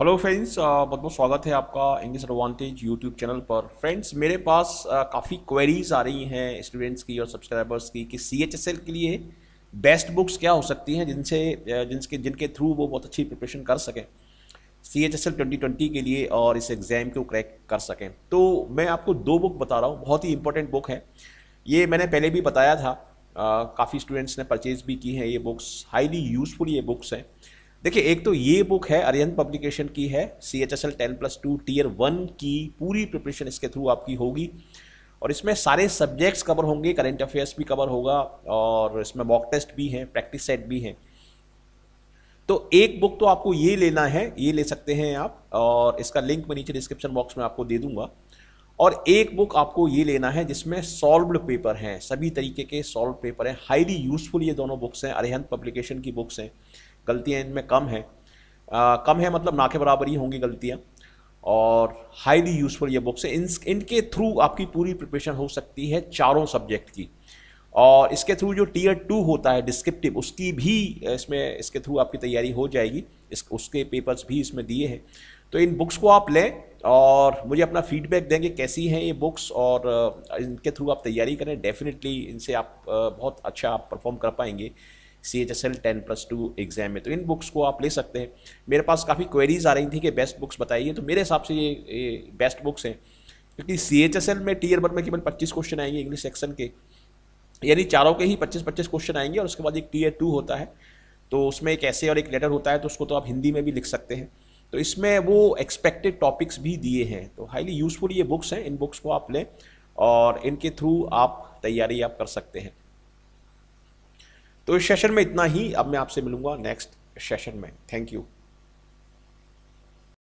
hello friends बहुत बहुत स्वागत है आपका इंग्लिश एडवांटेज यूट्यूब चैनल पर फ्रेंड्स मेरे पास uh, काफ़ी क्वेरीज आ रही हैं स्टूडेंट्स की और सब्सक्राइबर्स की कि सी एच एस एल के लिए बेस्ट बुक्स क्या हो सकती हैं जिनसे uh, जिनके जिनके थ्रू वो बहुत अच्छी प्रिपरेशन कर सकें C H S L twenty twenty के लिए और इस एग्ज़ाम को क्रैक कर सकें तो मैं आपको दो बुक बता रहा हूँ बहुत ही इंपॉर्टेंट बुक है ये मैंने पहले भी बताया था uh, काफ़ी स्टूडेंट्स ने परचेज़ भी की हैं ये बुक्स हाईली यूज़फुल ये बुक्स हैं देखिए एक तो ये बुक है अरिहंत पब्लिकेशन की है C H S L ten plus two tier one की पूरी प्रिपरेशन इसके थ्रू आपकी होगी और इसमें सारे सब्जेक्ट्स कवर होंगे करेंट अफेयर्स भी कवर होगा और इसमें मॉक टेस्ट भी हैं प्रैक्टिस सेट भी हैं तो एक बुक तो आपको ये लेना है ये ले सकते हैं आप और इसका लिंक मैं नीचे डिस्क्रिप्शन बॉक्स में आपको दे दूंगा और एक बुक आपको ये लेना है जिसमें सॉल्व्ड पेपर हैं सभी तरीके के सॉल्व पेपर हैं हाईली यूजफुल ये दोनों बुक्स हैं अरिहंत पब्लिकेशन की बुक्स हैं गलतियाँ इनमें कम हैं कम है मतलब ना के बराबर ही होंगी गलतियाँ और हाईली यूजफुल ये बुक्स है इन इनके थ्रू आपकी पूरी प्रिपरेशन हो सकती है चारों सब्जेक्ट की और इसके थ्रू जो टीयर टू होता है डिस्क्रिप्टिव उसकी भी इसमें इसके थ्रू आपकी तैयारी हो जाएगी इस उसके पेपर्स भी इसमें दिए हैं तो इन बुक्स को आप लें और मुझे अपना फीडबैक देंगे कैसी हैं ये बुक्स और इनके थ्रू आप तैयारी करें डेफिनेटली इनसे आप बहुत अच्छा आप परफॉर्म कर पाएंगे C H S L ten plus two exam में तो इन बुक्स को आप ले सकते हैं मेरे पास काफ़ी क्वेरीज आ रही थी कि बेस्ट बुक्स बताइए तो मेरे हिसाब से ये, ये बेस्ट बुक्स हैं क्योंकि सी एच एस एल में टीयर वन में केवल पच्चीस क्वेश्चन आएंगे इंग्लिश सेक्शन के यानी चारों के ही पच्चीस पच्चीस क्वेश्चन आएंगे और उसके बाद एक टीयर टू होता है तो उसमें एक ऐसे और एक लेटर होता है तो उसको तो आप हिंदी में भी लिख सकते हैं तो इसमें वो एक्सपेक्टेड टॉपिक्स भी दिए हैं तो हाईली यूज़फुल ये बुक्स हैं इन बुक्स को आप लें और इनके थ्रू आप तैयारी आप कर सकते हैं तो इस सेशन में इतना ही अब मैं आपसे मिलूंगा नेक्स्ट सेशन में थैंक यू